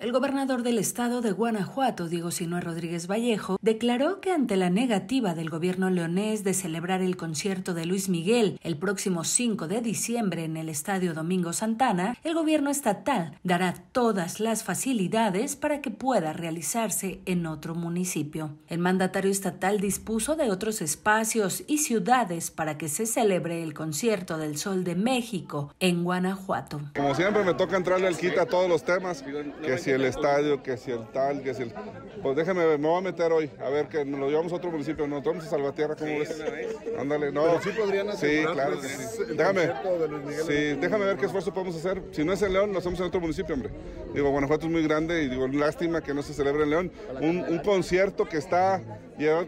El gobernador del estado de Guanajuato, Diego Sinue Rodríguez Vallejo, declaró que ante la negativa del gobierno leonés de celebrar el concierto de Luis Miguel el próximo 5 de diciembre en el estadio Domingo Santana, el gobierno estatal dará todas las facilidades para que pueda realizarse en otro municipio. El mandatario estatal dispuso de otros espacios y ciudades para que se celebre el concierto del Sol de México en Guanajuato. Como siempre me toca entrarle al quita a todos los temas que el estadio, que si el tal, que si el... Pues déjame, ver, me voy a meter hoy, a ver, que nos lo llevamos a otro municipio, nos vamos a Salvatierra, ¿cómo ves? Ándale, no. sí claro pues, sí. Déjame, ver qué esfuerzo podemos hacer. Si no es en León, lo hacemos en otro municipio, hombre. Digo, Guanajuato es muy grande y digo, lástima que no se celebre en León. Un, concierto que está,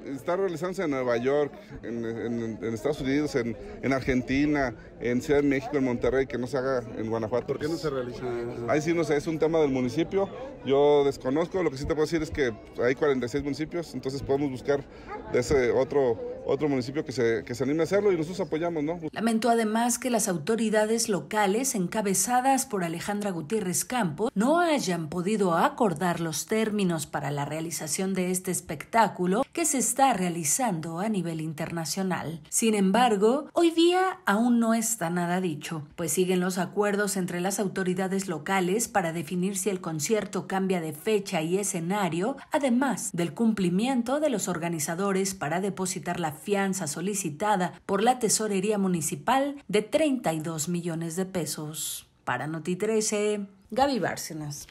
está realizándose en Nueva York, en, Estados Unidos, en, en, Argentina, en Ciudad de México, en Monterrey, que no se haga en Guanajuato. ¿Por qué no se realiza? Ahí sí, no sé, es un tema del municipio. Yo desconozco, lo que sí te puedo decir es que hay 46 municipios, entonces podemos buscar ese otro, otro municipio que se, que se anime a hacerlo y nosotros apoyamos, ¿no? Lamentó además que las autoridades locales, encabezadas por Alejandra Gutiérrez Campo, no hayan podido acordar los términos para la realización de este espectáculo que se está realizando a nivel internacional. Sin embargo, hoy día aún no está nada dicho, pues siguen los acuerdos entre las autoridades locales para definir si el concierto cambia de fecha y escenario, además del cumplimiento de los organizadores para depositar la fianza solicitada por la Tesorería Municipal de 32 millones de pesos. Para Noti Gaby Bárcenas.